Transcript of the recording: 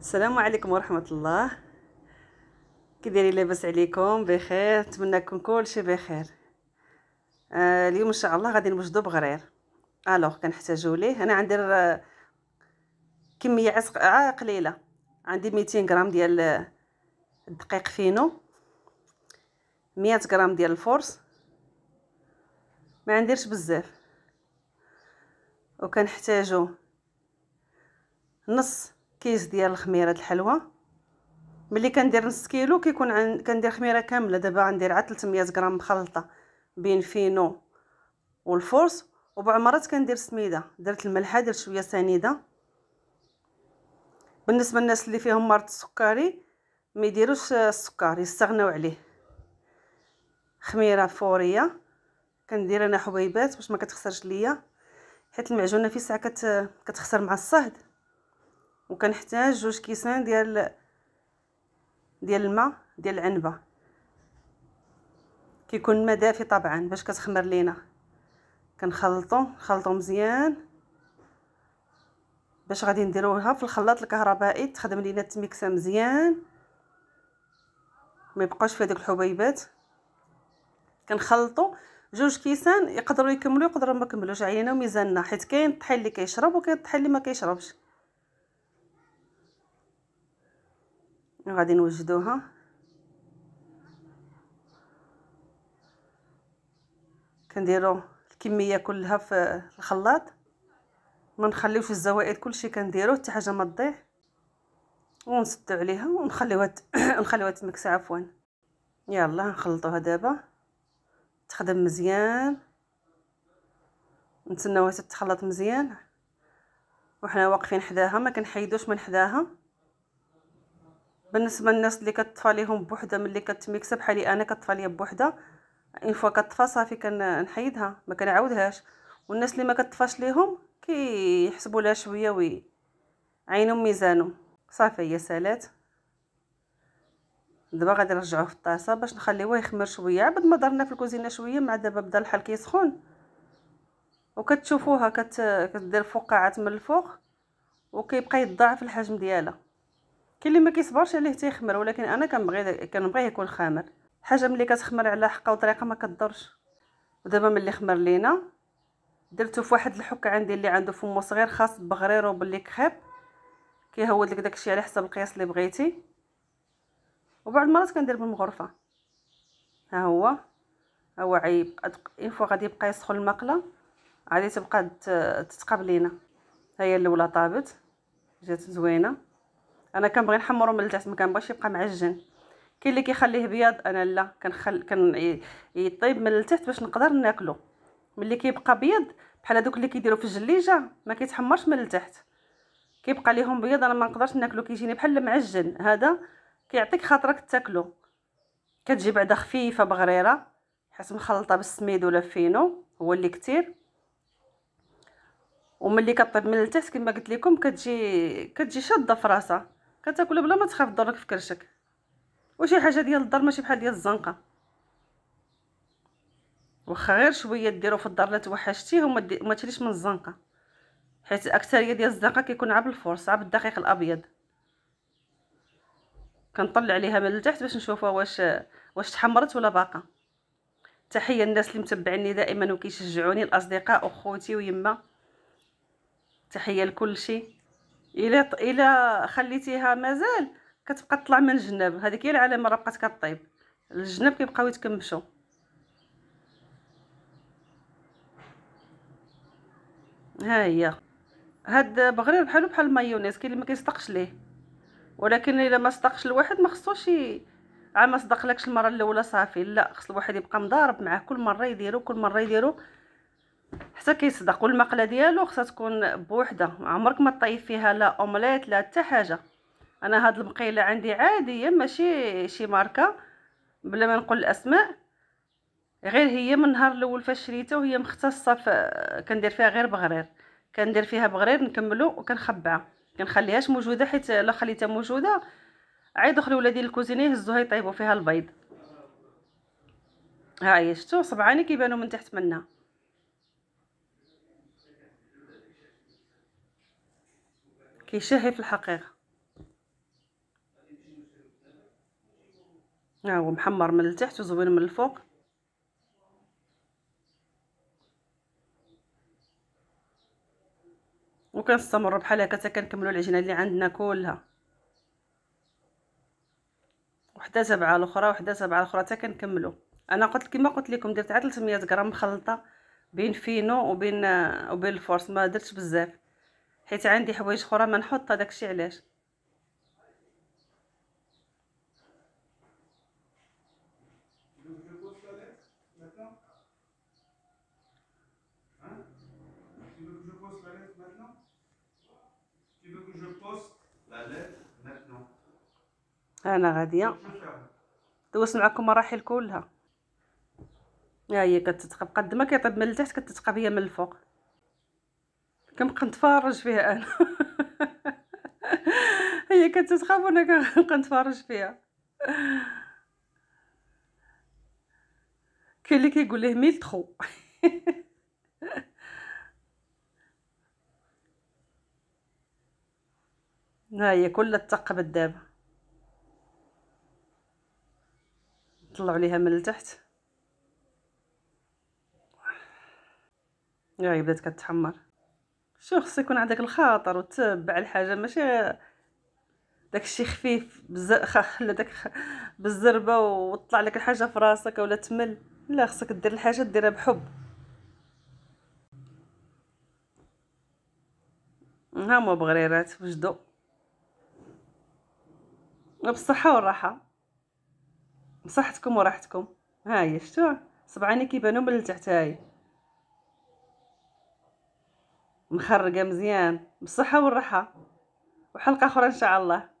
السلام عليكم ورحمه الله كي دايرين لاباس عليكم بخير نتمنى كل كلشي بخير آه اليوم ان شاء الله غادي نوجدو بغرير الوغ كنحتاجو ليه انا عندي كميه عسق آه قليله عندي 200 غرام ديال الدقيق فينو 100 غرام ديال الفورص ما عنديرش بزاف وكنحتاجو نص كيس ديال الخميره الحلوه ملي كندير نص كيلو كيكون عن... كندير خميره كامله دابا غندير عاد 300 غرام مخلطه بين فينو والفورس وبعض مرات كندير سميده درت الملحه درت شويه سنيده بالنسبه للناس اللي فيهم مرض السكري ما يديروش السكر يستغناو عليه خميره فوريه كندير انا حبيبات باش ما كتخسرش ليا حيت المعجونه في ساعه كت... كتخسر مع الصهد وكنحتاج جوج كيسان ديال ديال الماء ديال العنبه كيكون الماء دافي طبعا باش كتخمر لينا كنخلطو نخلطو مزيان باش غادي نديروها في الخلاط الكهربائي تخدم لينا التميكسه مزيان ما يبقاش في هذوك الحبيبات كنخلطو جوج كيسان يقدروا يكملوا يقدروا ما يكملوش علينا وميزاننا حيت كاين الطحين اللي كيشرب وكاين الطحين اللي ما كيشربش غادي نوجدوها كنديرو الكميه كلها في الخلاط ما نخليوش الزوائد كلشي كنديروه حتى حاجه ما تضيع ونسدو عليها ونخليوها نخليوها تمكس عفوا يلا نخلطوها دابا تخدم مزيان نتسناوها تتخلط مزيان وحنا واقفين حداها ما كنحيدوش من حداها بالنسبه للناس اللي كطفى ليهم بوحده ملي كتميكس بحالي انا كطفى ليا بوحده اون فوا كتطفى صافي كنحيدها ما كنعاودهاش والناس اللي ما كتطفاش ليهم كيحسبوا لها شويه وي عينهم ميزانهم صافي هي سالات دابا غادي نرجعوه في الطاسه باش نخليوه يخمر شويه عبد ما درنا في الكوزينه شويه مع دابا بدا الحال كيسخن وكتشوفوها كت... كدير فقاعات من الفوق وكيبقى يضاعف الحجم ديالها كاين اللي ما كيصبرش عليه تيخمر ولكن انا كنبغي كنبغيه يكون خامر حاجه ملي كتخمر على حقه وطريقه ما كتضرش ودابا ملي خمر لينا درتو في واحد الحك عندي اللي عنده فمو صغير خاص بغريرو باللي كخيب كيهود لك داكشي على حسب القياس اللي بغيتي وبعض المرات كندير بالمغرفه ها هو ها هو عيب اين فوا غادي يبقى يسخن المقله غادي تبقى تتقابلينا ها هي الاولى طابت جات زوينه انا كنبغي نحمرو من التحت ما كنبغيش يبقى معجن كاين اللي كيخليه بيض انا لا كنخل كن يطيب من التحت باش نقدر ناكلو ملي كيبقى بيض بحال هذوك اللي كيديروا في الجليجه ما كيتحمرش من التحت كيبقى ليهم بيض انا ما نقدرش ناكلو كيجيني بحال المعجن هذا كيعطيك خاطرك تاكلو كتجي بعدا خفيفه بغريره حيت مخلطه بالسميد ولا فينو هو اللي كتير وملي كطيب من التحت كما قلت لكم كتجي كتجي شاده في راسها كتاكلها بلا ما تخاف ضرك في كرشك وشي حاجه ديال الدار ماشي بحال ديال الزنقه واخا غير شويه ديرو في الدار لا توحشتيه وما ما تشريش من الزنقه حيت الاكثريه ديال الزنقه كيكون عاب الفرص عاب الدقيق الابيض كنطلع عليها من التحت باش نشوفها واش واش تحمرت ولا باقا تحيه الناس اللي متبعيني دائما وكيشجعوني الاصدقاء وخوتي ويما تحيه لكل شيء الا الا خليتيها مازال كتبقى تطلع من الجناب هذيك هي العلامه راه بقات كطيب الجناب كيبقاو يتكمشوا ها هي هاد بغرير بحالو بحال المايونيز كاين اللي ما كيصدقش ليه ولكن الا ما صدقش الواحد ما خصوش عا ما صدقلكش المره الاولى صافي لا خص الواحد يبقى مضارب معاه كل مره يديرو كل مره يديرو حتى كيصدق والمقله ديالو خصها تكون بوحده عمرك ما طيب فيها لا اومليت لا حتى حاجه انا هاد المقيله عندي عاديه ماشي شي ماركه بلا ما نقول الاسماء غير هي من النهار الاول فاش شريتها وهي مختصه كندير فيها غير بغرير كندير فيها بغرير نكملو وكنخبعها كنخليهاش موجوده حيت الا خليتها موجوده عاد دخلوا ولادي للكوزينه يهزوها يطيبوا فيها البيض ها هي شفتوا صبعاني كيبانوا من تحت منها كيشهي في الحقيقه ها هو محمر من التحت وزوين من الفوق وكنستمر بحال هكا حتى كنكملوا العجينه اللي عندنا كلها وحده سبعه الاخرى وحده سبعه الاخرى حتى كنكملوا انا قلت كما قلت لكم درت عاد 300 غرام مخلطه بين فينو وبين وبين الفورس ما درتش بزاف حيت عندي حوايج اخرى ما نحط داكشي علاش انا غاديه دوزت معكم مراحل كلها ها هي كتتقب قد ما كيطيب من التحت كتتقب هي من الفوق كنبقى نتفرج فيها انا هي كتتخاف وانا كنبقى نتفرج فيها كاين اللي كيقول ليه ميل تخو ها هي كل الطاقه دابا نطلعوا ليها من التحت يا بدات كتحمر شو خص يكون عندك الخاطر وتبع الحاجه ماشي داكشي خفيف بزاف داك بالزربه وطلع لك الحاجه في راسك ولا تمل لا خصك دير الحاجه ديرها بحب ها مو بغريرات وجدوا بالصحه والراحه بصحتكم وراحتكم ها هي شتو صبعاني كيبانو من التحت هاي مخرقه مزيان بالصحه والراحه وحلقه اخرى ان شاء الله